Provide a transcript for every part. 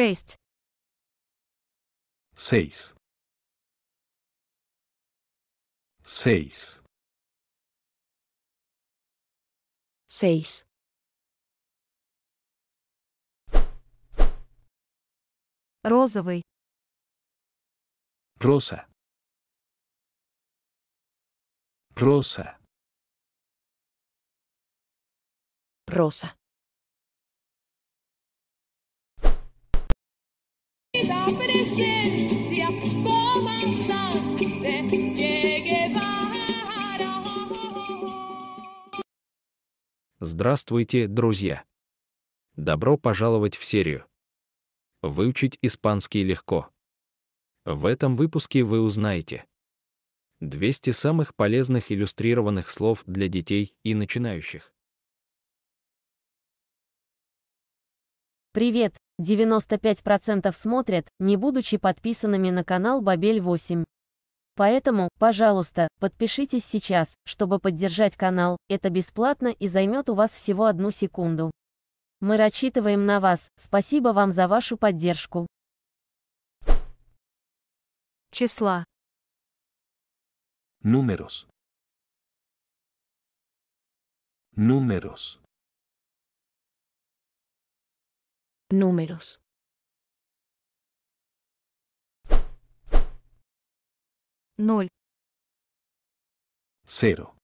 шесть. Seis. Seis. Seis. Розовый. Rosa. Rosa. Rosa. Здравствуйте, друзья! Добро пожаловать в серию. Выучить испанский легко. В этом выпуске вы узнаете 200 самых полезных иллюстрированных слов для детей и начинающих. Привет! 95% смотрят, не будучи подписанными на канал Бабель 8. Поэтому, пожалуйста, подпишитесь сейчас, чтобы поддержать канал, это бесплатно и займет у вас всего одну секунду. Мы рассчитываем на вас, спасибо вам за вашу поддержку. Числа. Números. Números. Números. Nol. Cero.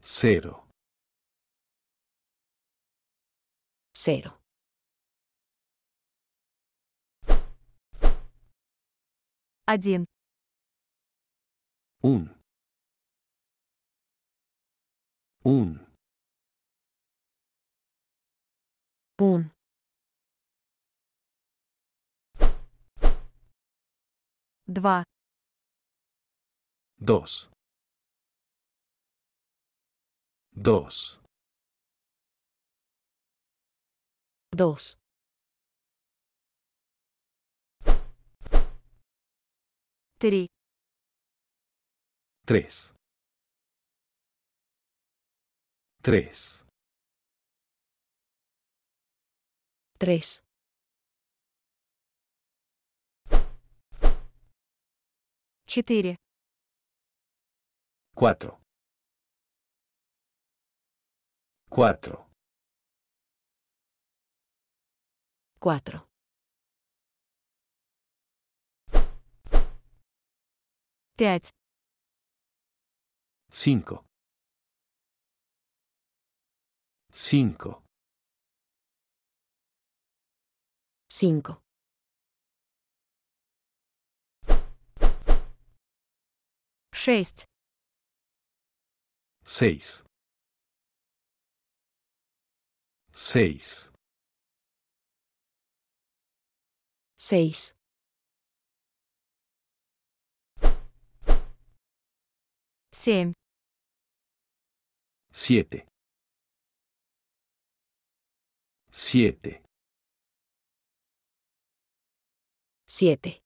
Cero. Cero. Un. Un. Dos. Dos. Dos. Tres. Tres. Tres. Cuatro. Cuatro. Cuatro. Cinco. Cinco. 5. Seis. Seis. Seis. Siete. Siete. Siete.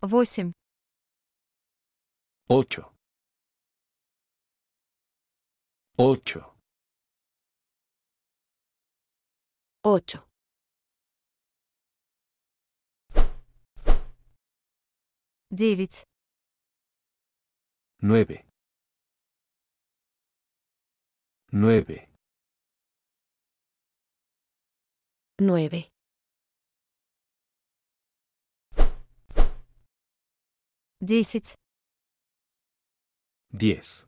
Восемь. Ocho. Ocho. Ocho. Nueve. Nueve. 9. Diez. Diez.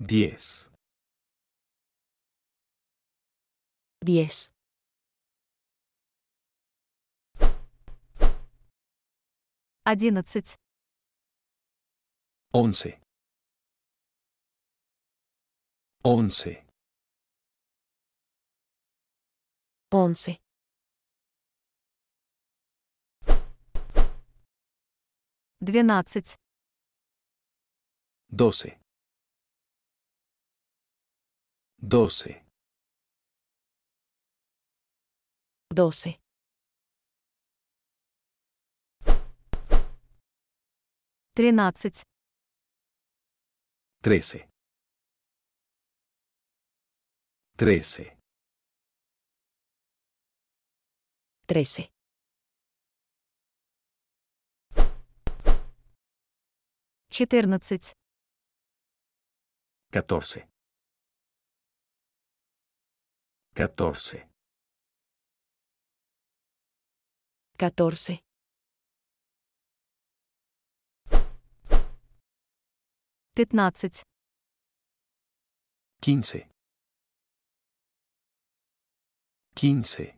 Diez. Once. Once. Понсы. Двенадцать. Досы. Досы. Досы. Тринадцать. Тресе. Тресе. 13. Четырнадцать. Каторсы. Каторсы. Каторсы. Пятнадцать. Кинцы. Кинцы.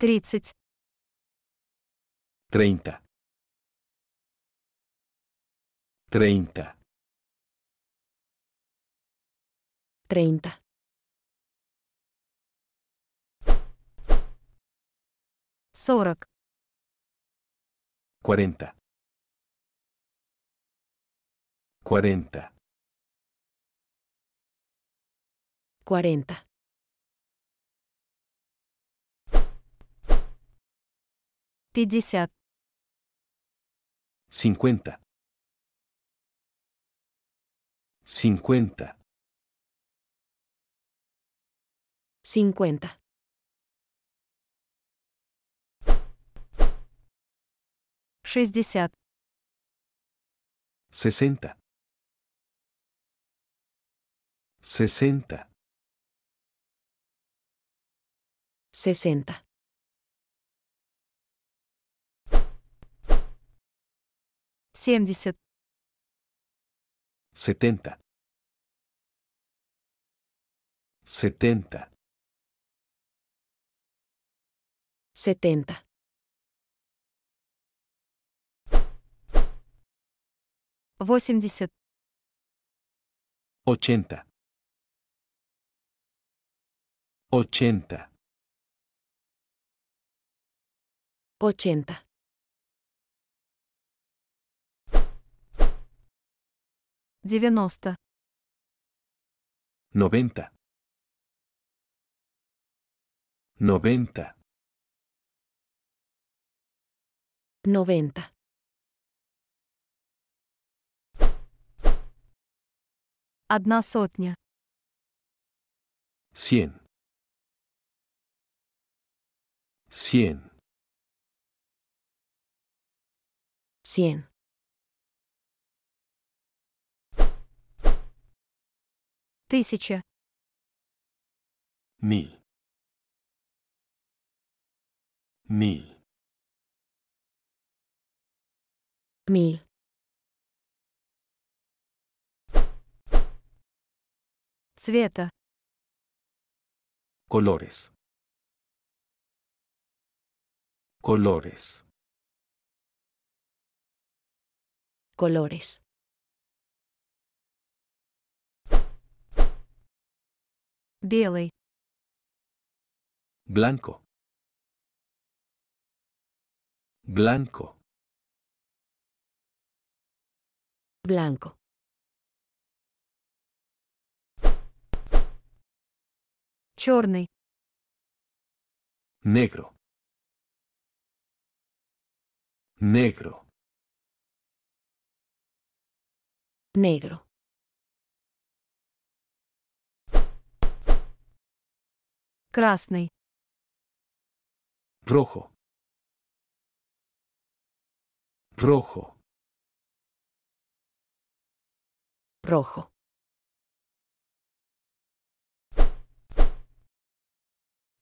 30. 30. 30. 30. 40. 40. 40. 40. 50 50 50 50 60 60 60 60 setenta setenta, setenta, 70, ochenta, ochenta, Diga 90 noventa, noventa, noventa, noventa, Adnasotnia, cien, cien, cien. Тысяча. Миль. Миль. Миль. Цвета. Colores. Colores. Colores. Blanco. Blanco. Blanco. Negro. Negro. Negro. Красный. Rojo. Rojo. Rojo.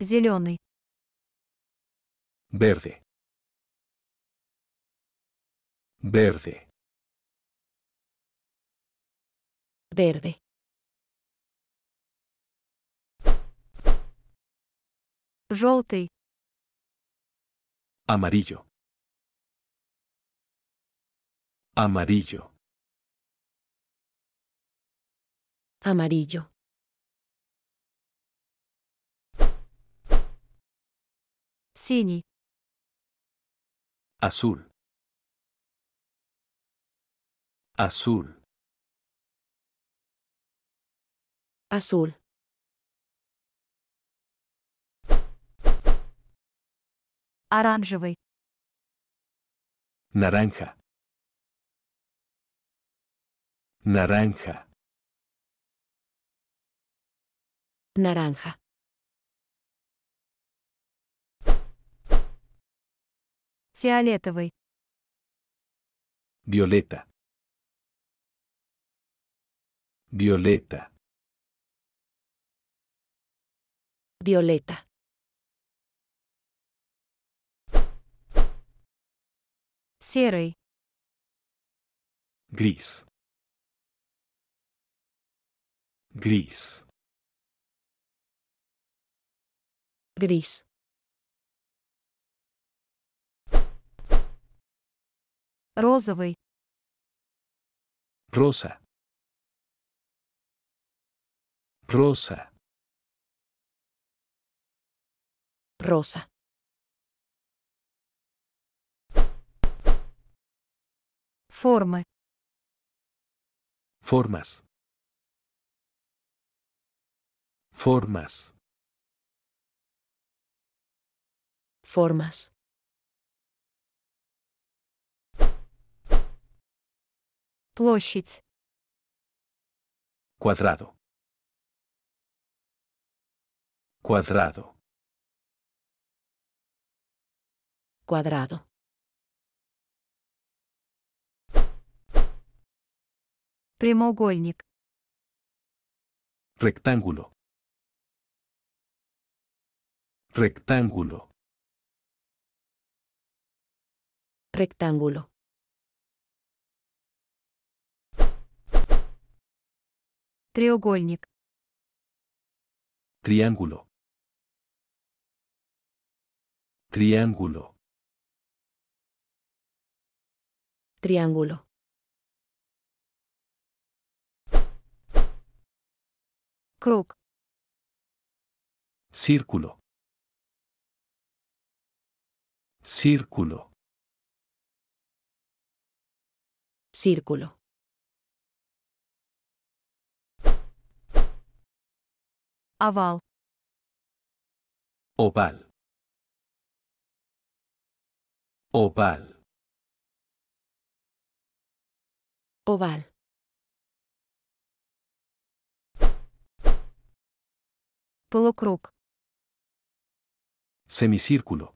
Зеленый. Verde. Verde. Verde. Amarillo. Amarillo. Amarillo. Azul. Azul. Azul. Оранжевый. Naranja. Naranja. Naranja. Фиолетовый. Violeta. Violeta. Violeta. серый, грис, грис, грис. Розовый. Роса. Роса. Роса. Formas. Formas. Formas. Площадь. Cuadrado. Cuadrado. Cuadrado. Primogolnik Rectángulo. Rectángulo. Rectángulo. Треугольник. Triángulo. Triángulo. Triángulo. Círculo. Círculo. Círculo. Aval. Oval. Oval. Oval. Semicírculo.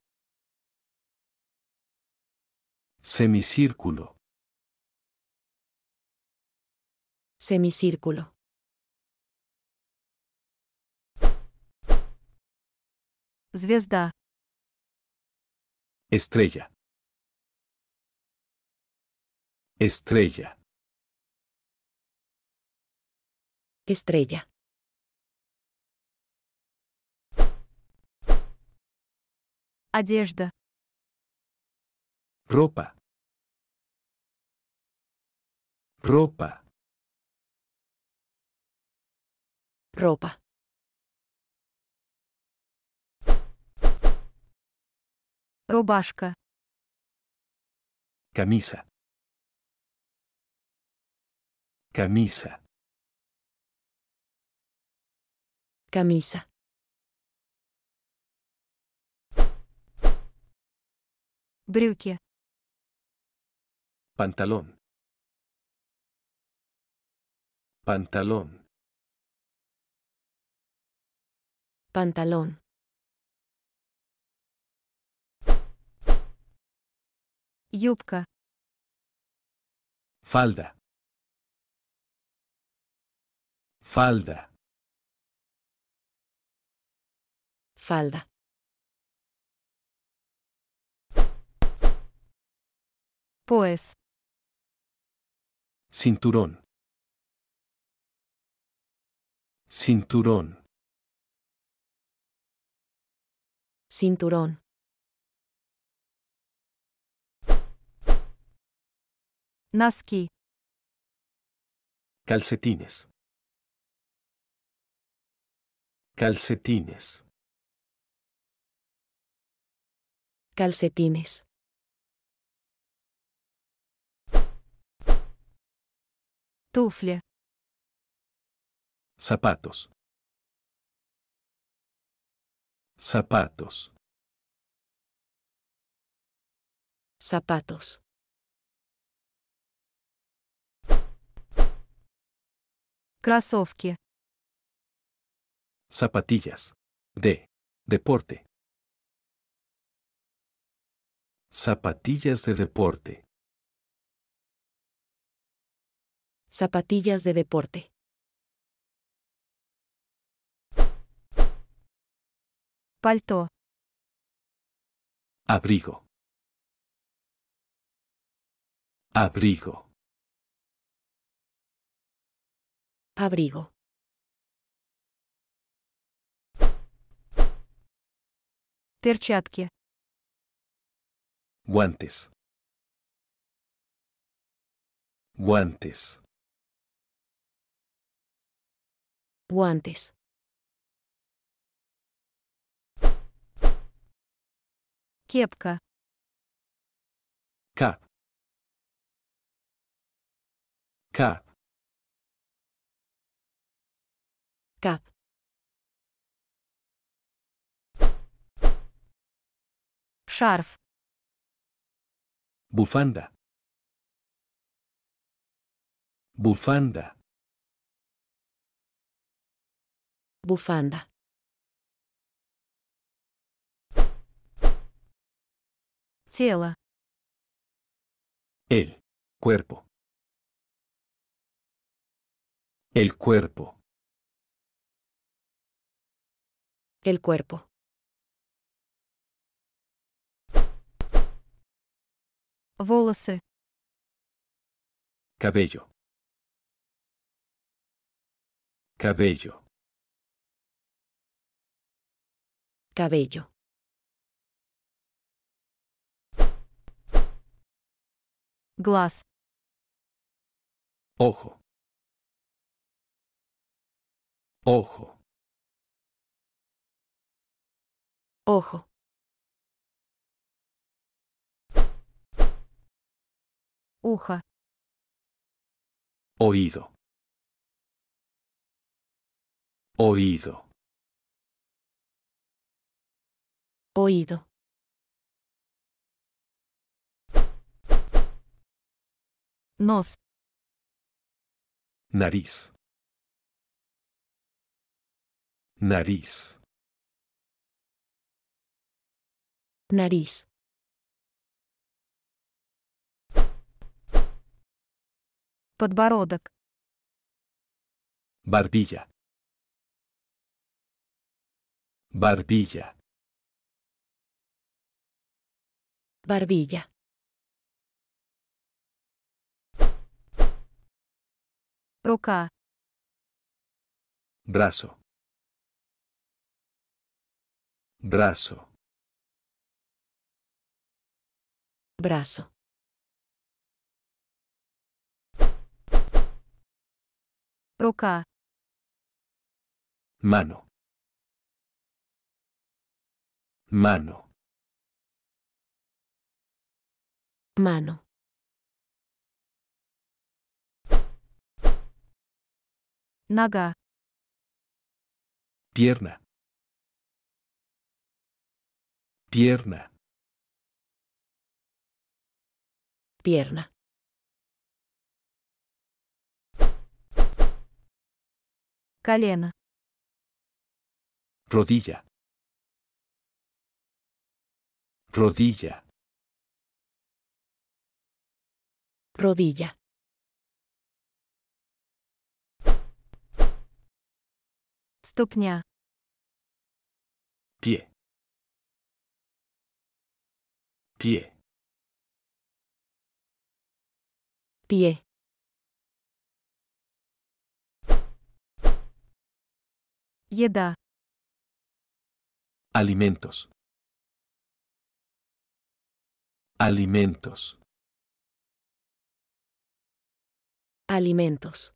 Semicírculo. Semicírculo. Estrella. Estrella. Estrella. Одежда. Ropa. Ropa. Ropa. Рубашка. Camisa. Camisa. Camisa. брюки, панталон, панталон, панталон, юбка, falda, falda, falda. Cinturón. Cinturón. Cinturón. Носки. Calcetines. Calcetines. Calcetines. Zapatos. Zapatos. Zapatos. zapatillas, Zapatillas. De. Deporte. Zapatillas de deporte. Zapatillas de deporte. Palto. Abrigo. Abrigo. Abrigo. Перчатки. Guantes. Guantes. guantes. Кепка. Cap. Cap. Cap. Шарф. Bufanda. Bufanda. bufanda. El cuerpo. El cuerpo. El cuerpo. Волосы. Cabello. Cabello. cabello. ojo, Ojo. Ojo. Ojo. Uja. Oído. Oído. oído. Nos. Nariz. Nariz. Nariz. Подбородок. Barbilla. Barbilla. Barbilla. Roca. Brazo. Brazo. Brazo. Roca. Mano. Mano. mano. Naga. Pierna. Pierna. Pierna. Calena. Rodilla. Rodilla. rodilla. Stopnia. Pie. Pie. Pie. Jeda. Alimentos. Alimentos. Alimentos.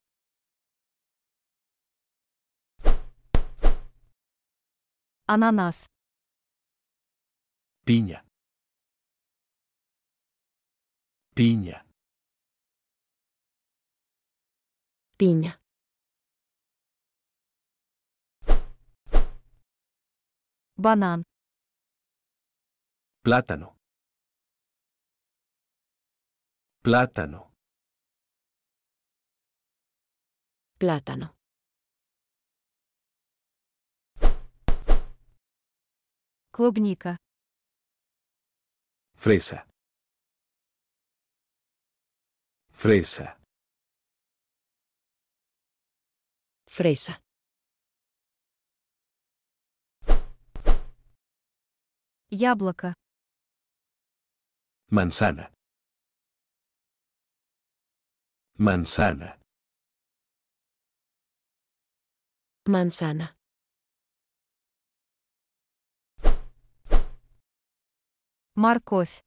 Ananas. Piña. Piña. Piña. Banán. Plátano. Plátano. Plátano. Клубника. Fresa. Fresa. Fresa. Яблоко. Manzana. Manzana. Manzana. Marcos.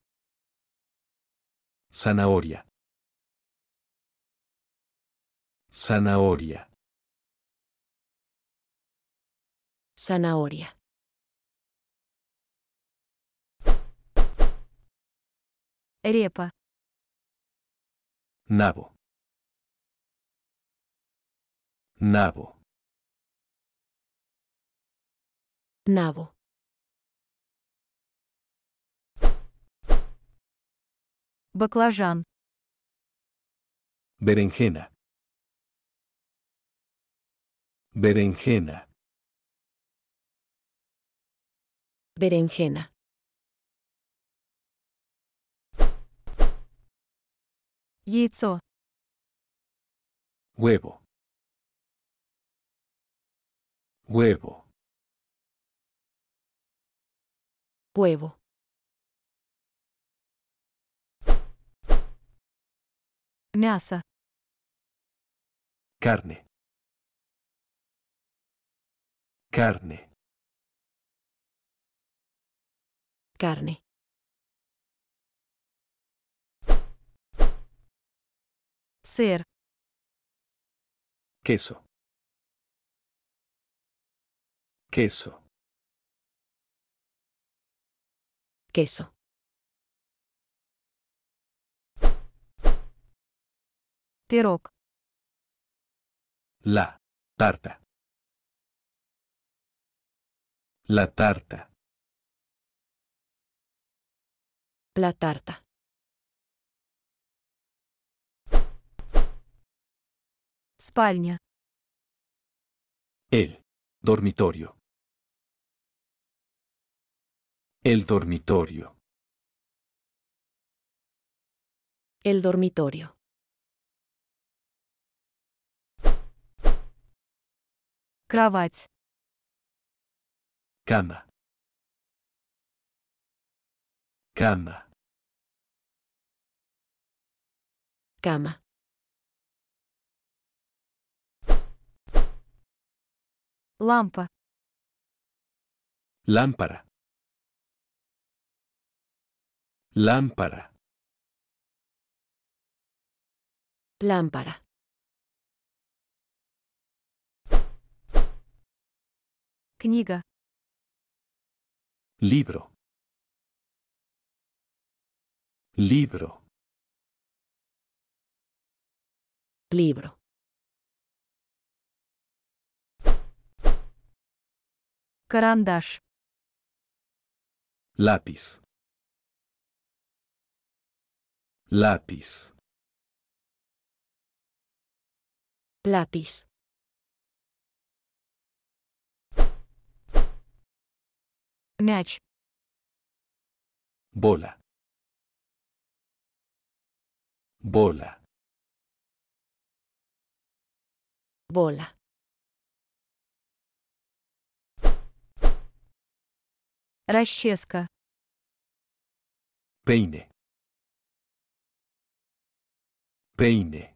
Zanahoria. Zanahoria. Zanahoria. Репа. Nabo. Nabo. Nabo. Баклажан. Berenjena. Berenjena. Berenjena. Yitzo Huevo. Huevo. huevo. Carne. Carne. carne, ser, Queso. Queso. queso. Пирог. La tarta. La tarta. La tarta. Спальня. El dormitorio. El dormitorio. El dormitorio. Кровать. Cama. Cama. Cama. Лампа. Lámpara. Lámpara. Lámpara. Книга. Libro. Libro. Libro. Карандаш. Lápiz. lapis, lapis, Мяч. Bola. Bola. Bola. Расческа. Peine. Peine.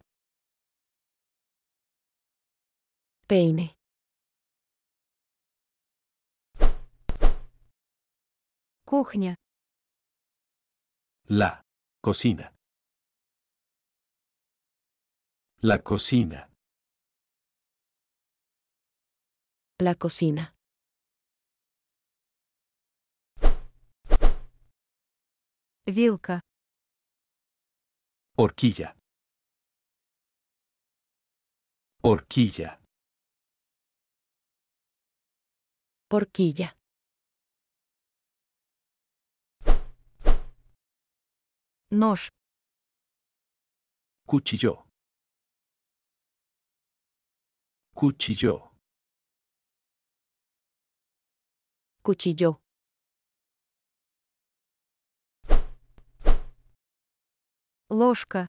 Peine. La cocina. La cocina. La cocina. Вилка. Horquilla. Horquilla. Porquilla. nos Cuchillo. Cuchillo. Cuchillo. Ложка.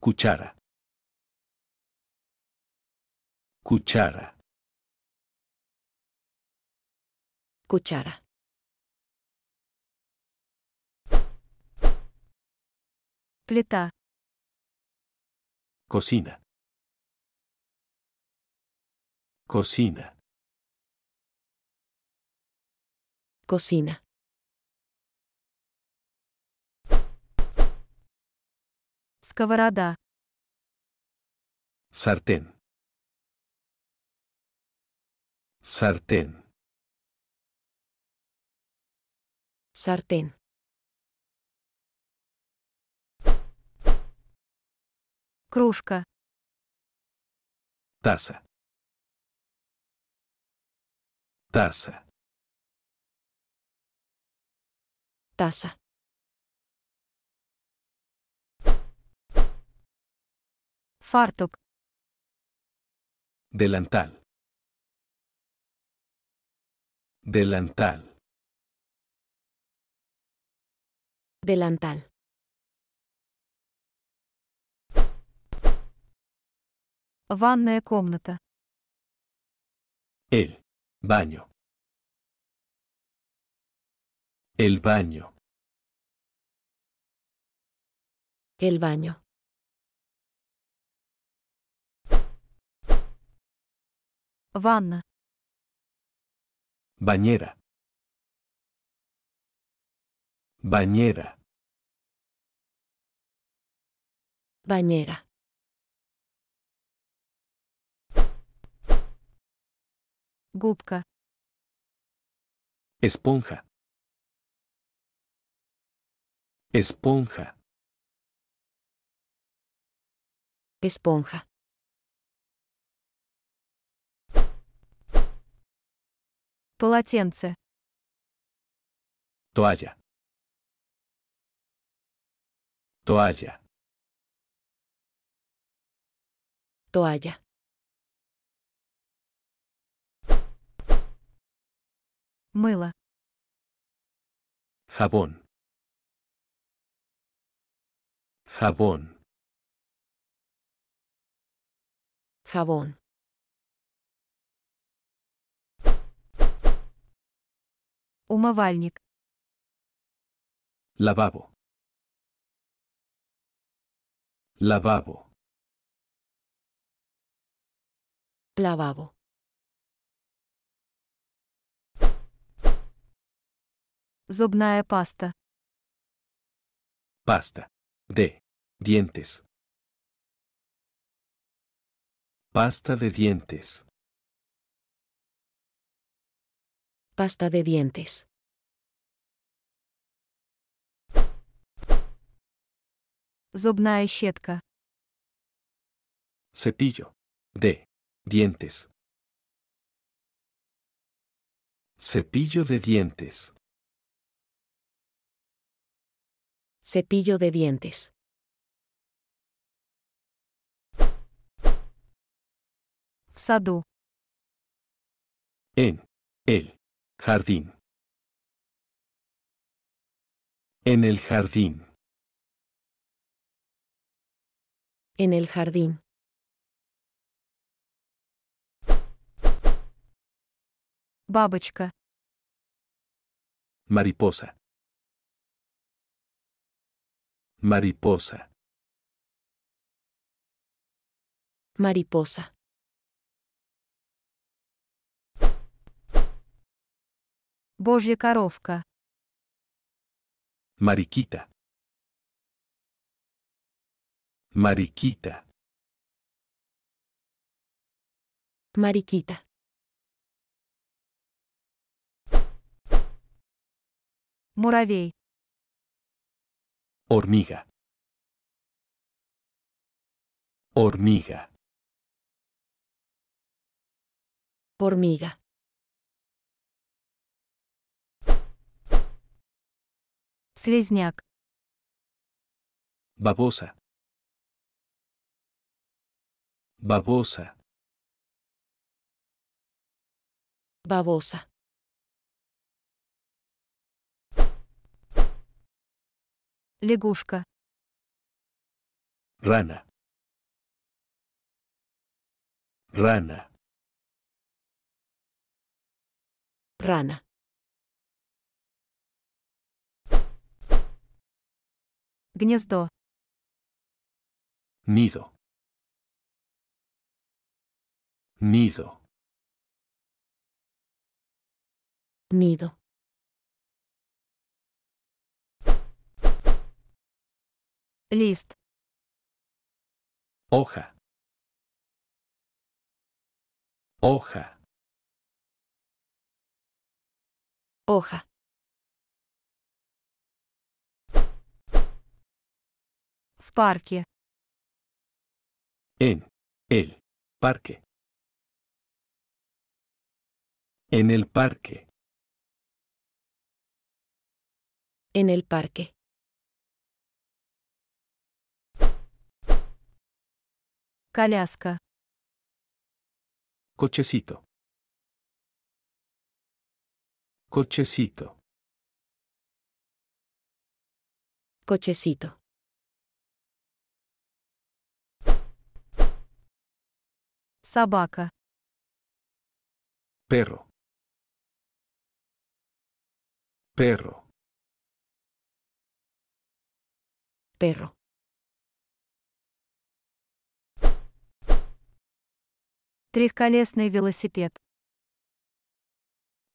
Cuchara. Cuchara. Cuchara. Плита. Cocina. Cocina. Cocina. Сковорода. Sartén. Sartén. Sartén. Cruzca. Taza. Taza. Taza. Fartuk Delantal. Delantal. Delantal. Ванная El baño. El baño. El baño. Ванна. Bañera. Bañera. Bañera. Gupka. Esponja. Esponja. Esponja. Полотенце. Тоатя. Тоатя. Тоатя. Мыло. Jabón. Jabón. Jabón. Умивальник. Lavabo. Lavabo. Lavabo. Зубная pasta. Pasta. De. Dientes. Pasta de dientes. Pasta de dientes. Зубная щетка. Cepillo. De. Dientes. Cepillo de dientes. Cepillo de dientes. Sadu. En. El. Jardín. En el jardín. En el jardín. Бабочка. Mariposa. Mariposa. Mariposa. Божья Mariquita. Mariquita. Mariquita. Муравей. Hormiga. Hormiga. Hormiga. Слизняк. Бабоса. Бабоса. Бабоса. Лягушка. Рана. Рана. Рана. Nido. Nido. Nido. list Hoja. Hoja. Hoja. En. El. Parque. En el parque. En el parque. calasca Cochecito. Cochecito. Cochecito. Собака. Perro. Perro. Perro. Трехколесный велосипед.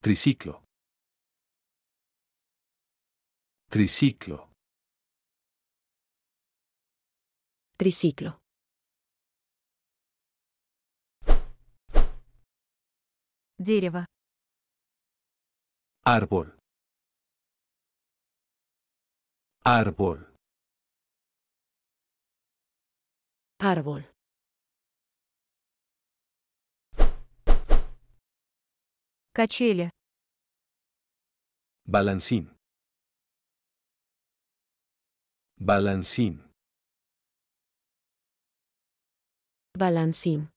Triciclo. Triciclo. Triciclo. Дерево. Árbol. Árbol. Árbol. Качели. Balancín. Balancín. Balancín.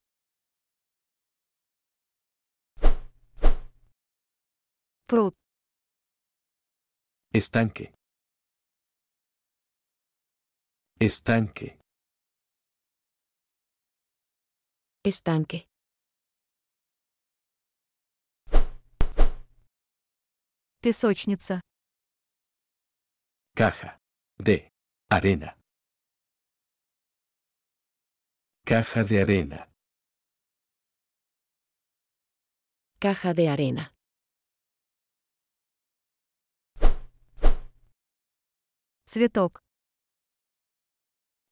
Estanque. Estanque. Estanque. Caja. De. Arena. Caja de arena. Caja de arena.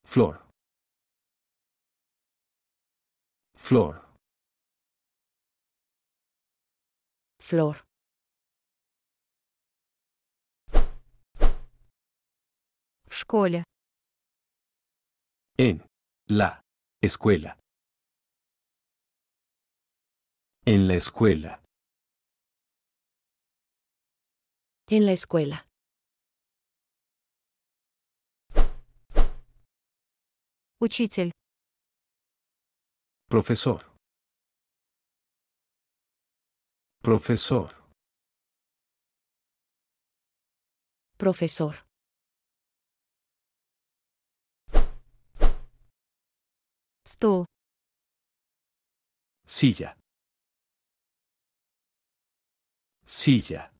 Flor. Flor. Flor. En la escuela. En la escuela. En la escuela. Profesor. Profesor. Profesor. Silla. Silla.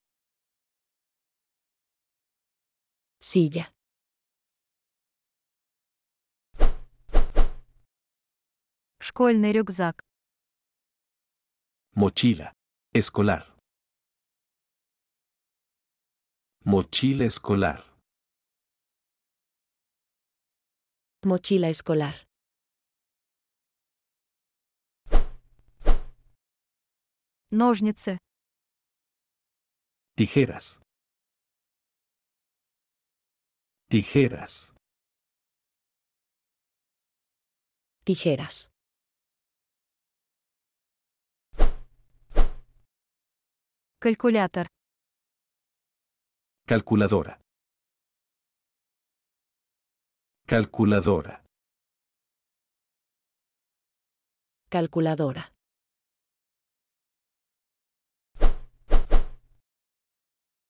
Silla. Школьный рюкзак. Mochila. Escolar. Mochila escolar. Mochila escolar. Ножницы. Tijeras. Tijeras. Tijeras. Calculator. Calculadora. Calculadora. Calculadora.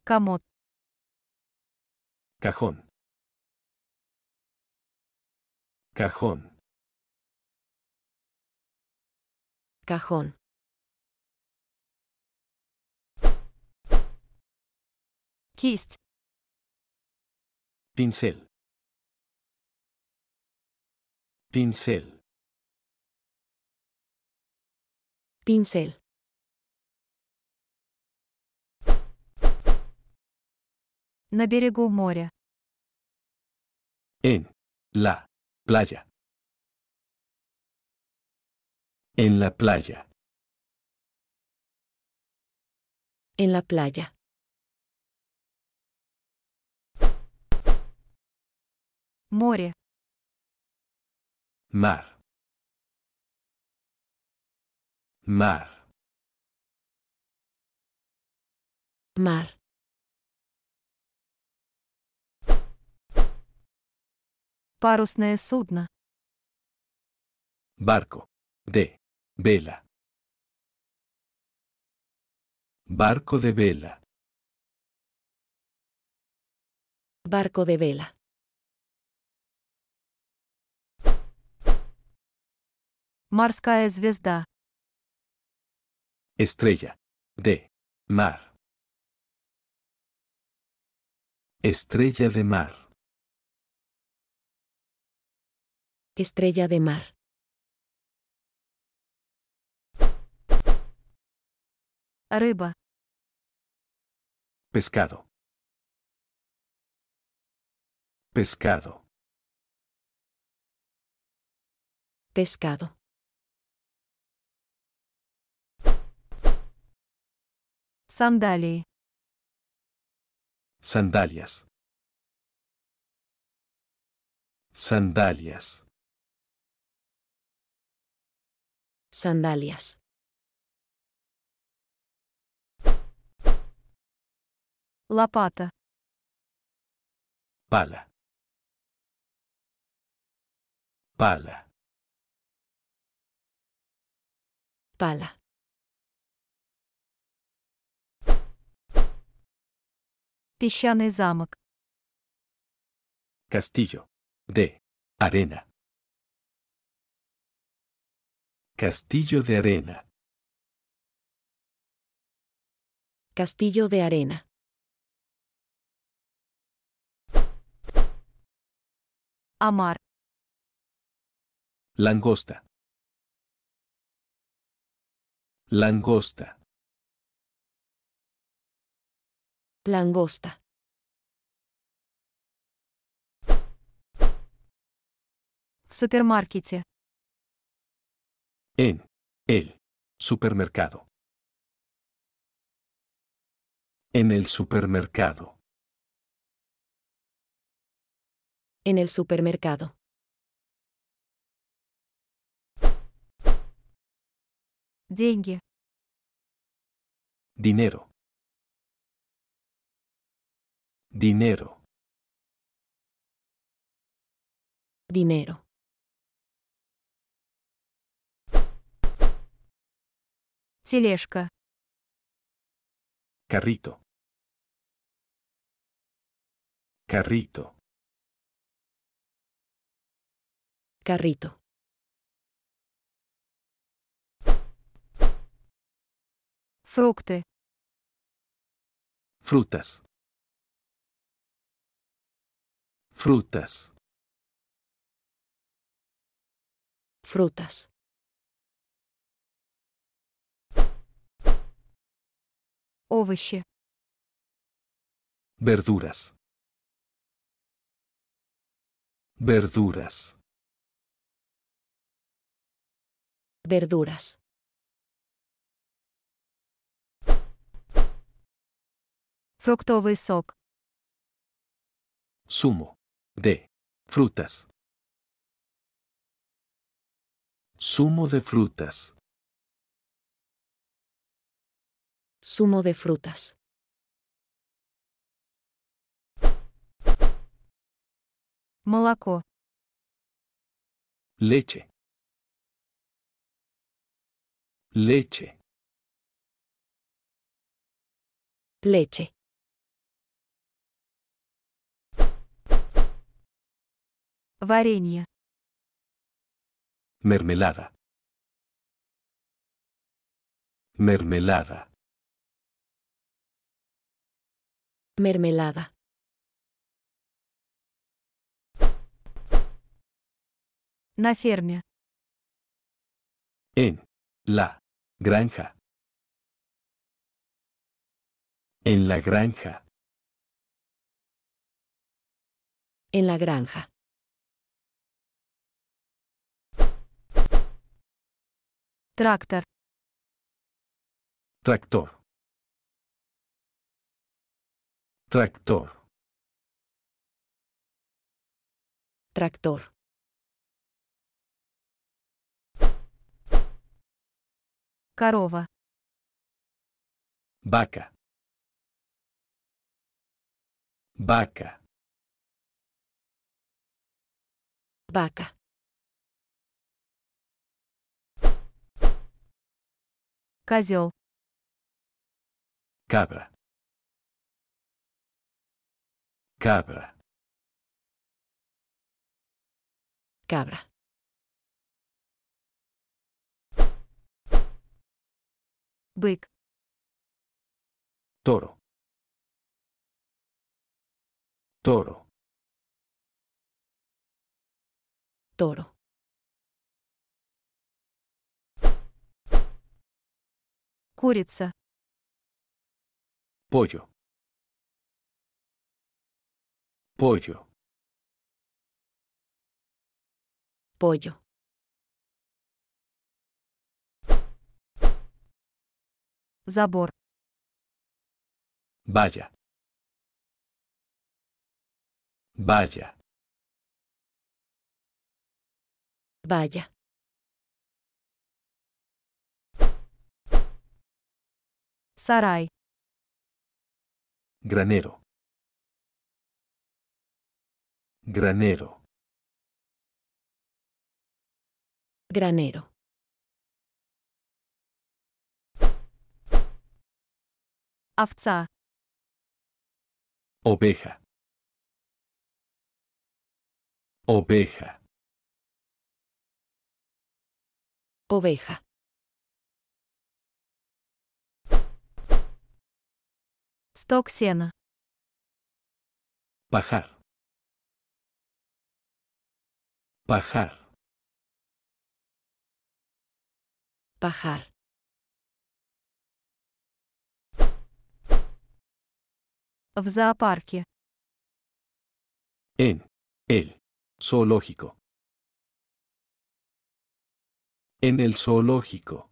Camot. Cajón. Cajón. Cajón. Kist. Pincel. Pincel. Pincel. На En la playa. En la playa. En la playa. Mar. Mar. Mar. Парусное sudna. Barco. De. Vela. Barco de vela. Barco de vela. es звезда. Estrella. De. Mar. Estrella de mar. Estrella de mar. Arriba. Pescado. Pescado. Pescado. Sandalias. Sandalias. Sandalias. Sandalias. pata Pala. Pala. Pala. Песчаный Castillo. De. Arena. Castillo de arena. Castillo de arena. Amar. Langosta. Langosta. Langosta. В En el supermercado. En el supermercado. En el supermercado. Dinero. Dinero. Dinero. Carrito. Carrito. Carrito. Фрукты. Frutas. Frutas. Frutas. Verduras. Verduras. Verduras. Фруктовый сок de frutas. Sumo de frutas. Sumo de frutas. Молоко. Leche. Leche. Leche. Mermelada. Mermelada. Mermelada. na En la granja. En la granja. En la granja. Трактор. Трактор. Трактор. Трактор. Корова. Бака. Бака. Бака. Козел. Cabra. Cabra. Cabra. Бык. Toro. Toro. Toro. Курица. Pollo. Pollo. Pollo. Забор. Vaya. Vaya. Vaya. Sarai. Granero. Granero. Granero. Avza. Oveja. Oveja. Oveja. Bajar Pajar. Pajar. Pajar. En. El. Zoológico. En el zoológico.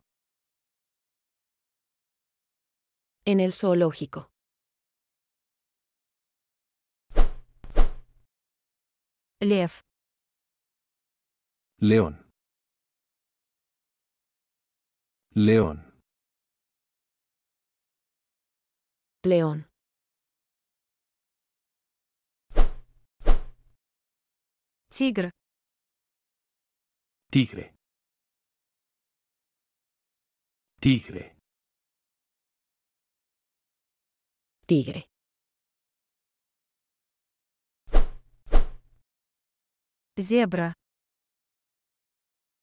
En el zoológico. Лев. León. León. León. Tigre. Tigre. Tigre. Tigre. Zebra.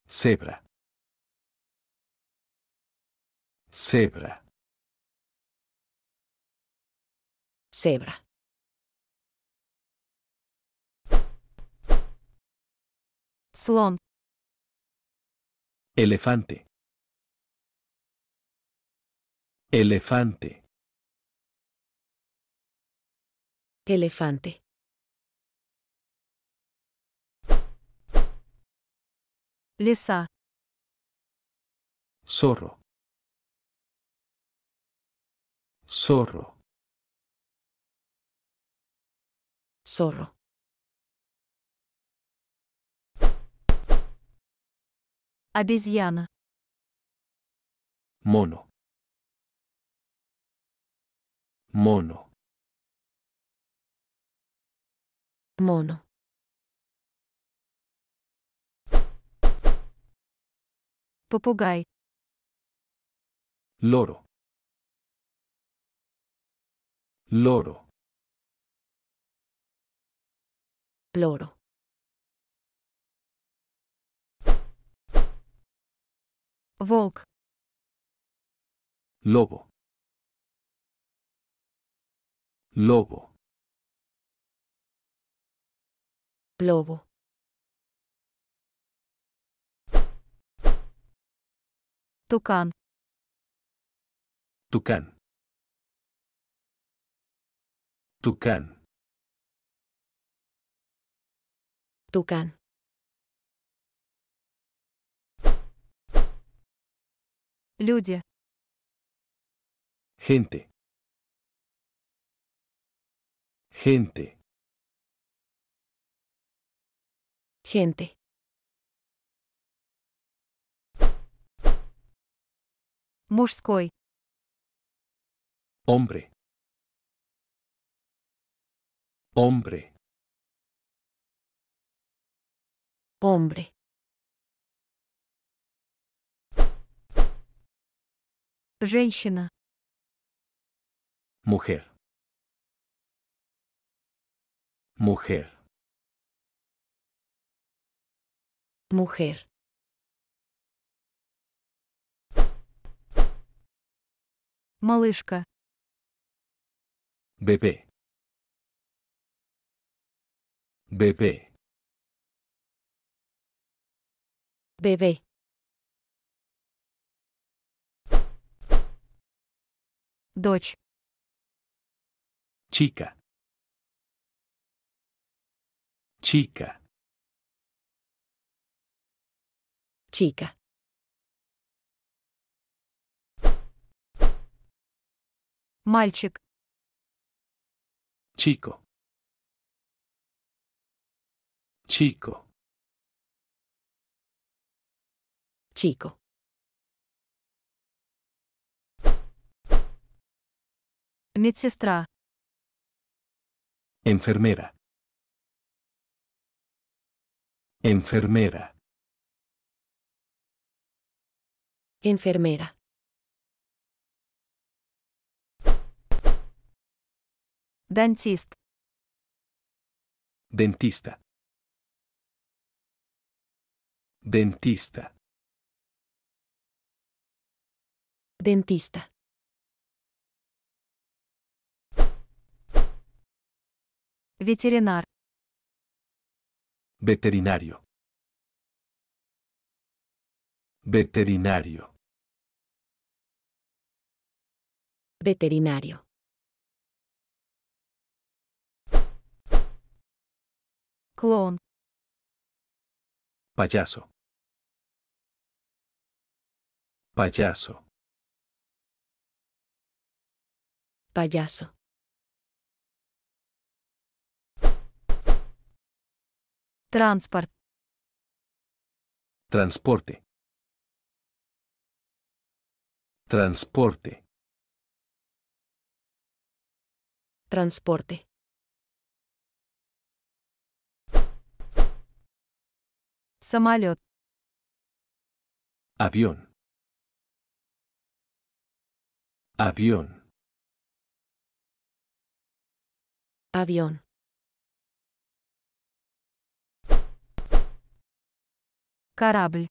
Zebra. Zebra. Zebra. Slon. Elefante. Elefante. Elefante. Le sa. Zorro. Zorro. Zorro. Обезьяна. Mono. Mono. Mono. Попугай. Loro. Loro. Loro. Волк. Lobo. Lobo. Lobo. Tucán. Tucán. Tucán. Tucán. Люди. Gente. Gente. Gente. Мужской. Hombre. Hombre. Hombre. Женщина. Mujer. Mujer. Mujer. малышка. Бебе. Бебе. Бебе. Дочь. Чика. Чика. Чика. Мальчик. Chico. Chico. Chico. Enfermera. Enfermera. Enfermera. Dentista. Dentista. Dentista. Veterinar. Veterinario. Veterinario. Veterinario. Payaso. Payaso. Payaso. Transporte. Transporte. Transporte. Transporte. Самолет. Avión. Avión. Avión. Корабль.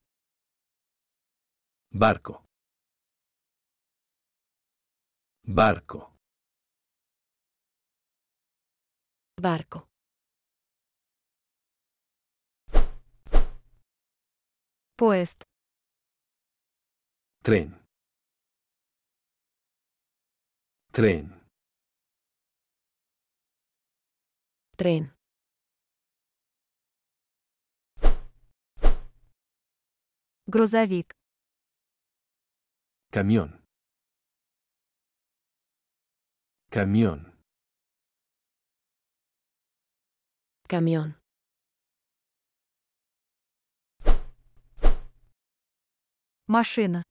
Barco. Barco. Barco. Pues, tren. Tren. Tren. Gruzavik. Camión. Camión. Camión. Машина.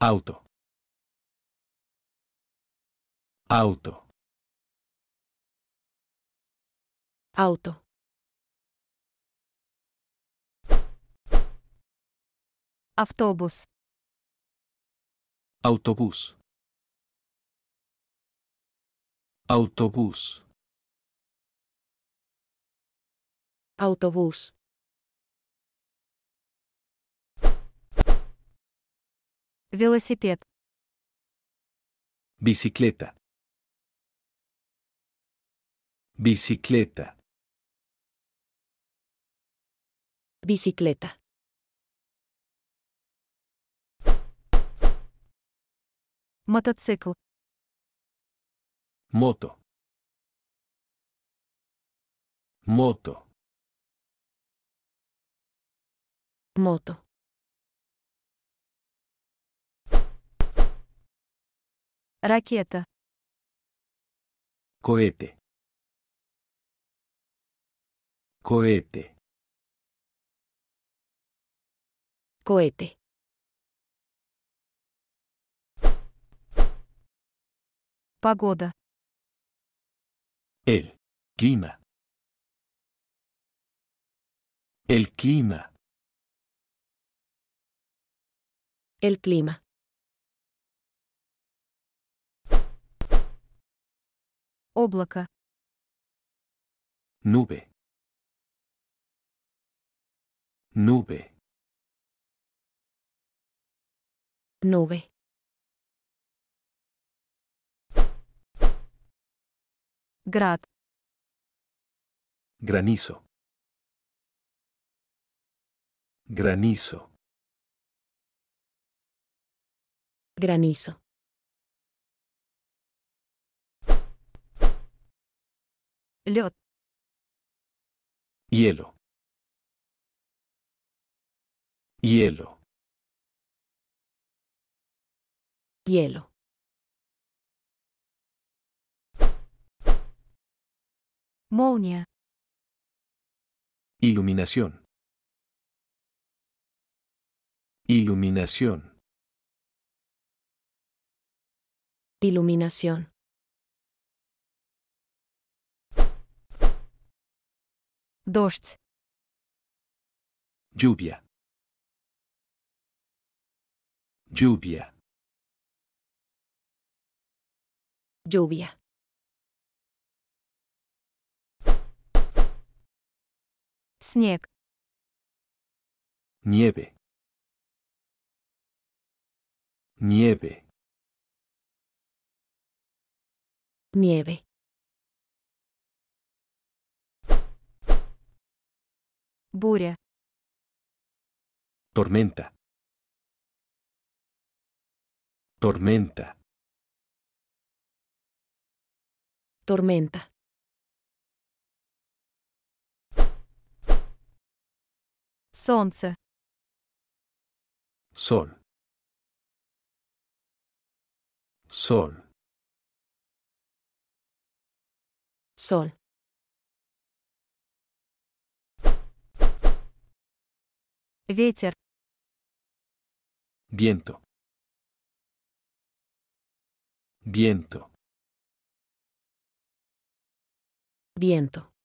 Auto. Auto. Auto. Автобус. Autobús. Autobús. Autobús. Велосипед. Bicicleta. Bicicleta. Bicicleta. Мотоцикл. Moto. Moto. Moto. Raketa. Cohete. Cohete. Cohete. Pagoda. El clima. El clima. El clima. Облако. Nube. Nube. Nube. Grad. Granizo. Granizo. Granizo. Hielo. Hielo. Hielo. Молния. Iluminación. Iluminación. Iluminación. Дождь. Lluvia. Lluvia. Lluvia. Снег. Nieve. Tormenta. Tormenta. Tormenta. Солнце. Sol. Sol. Sol. Ветер. Viento. Viento. Viento.